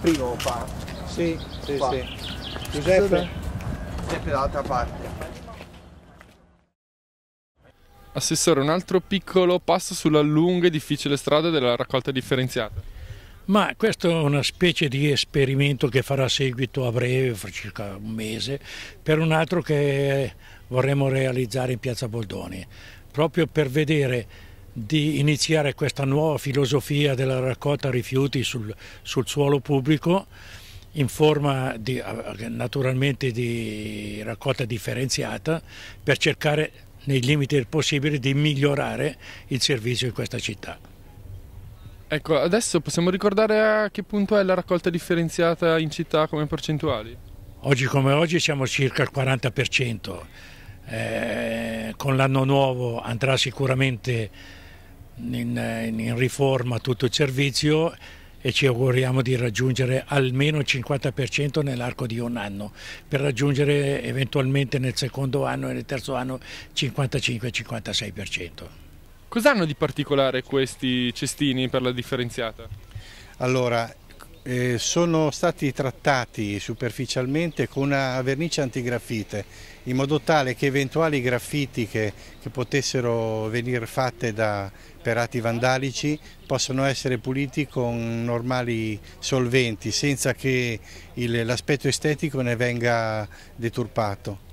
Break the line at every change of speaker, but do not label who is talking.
prima o fa? Sì, sì, qua. sì. Giuseppe? Giuseppe dall'altra parte.
Assessore, un altro piccolo passo sulla lunga e difficile strada della raccolta differenziata. Ma
questo è una specie di esperimento che farà seguito a breve, fra circa un mese, per un altro che vorremmo realizzare in piazza Boldoni, proprio per vedere di iniziare questa nuova filosofia della raccolta rifiuti sul, sul suolo pubblico in forma di, naturalmente di raccolta differenziata per cercare nei limiti del possibile di migliorare
il servizio in questa città. Ecco, adesso possiamo ricordare a che punto è la raccolta differenziata in città come percentuali? Oggi come oggi siamo
circa il 40%, eh, con l'anno nuovo andrà sicuramente in, eh, in riforma tutto il servizio e ci auguriamo di raggiungere almeno il 50% nell'arco di un anno, per raggiungere eventualmente nel secondo anno e nel terzo anno 55-56%.
Cos'hanno di particolare questi cestini per la differenziata? Allora,
eh, sono stati trattati superficialmente con una vernice antigraffite in modo tale che eventuali graffiti che, che potessero venire fatte da, per atti vandalici possano essere puliti con normali solventi senza che l'aspetto estetico ne venga deturpato.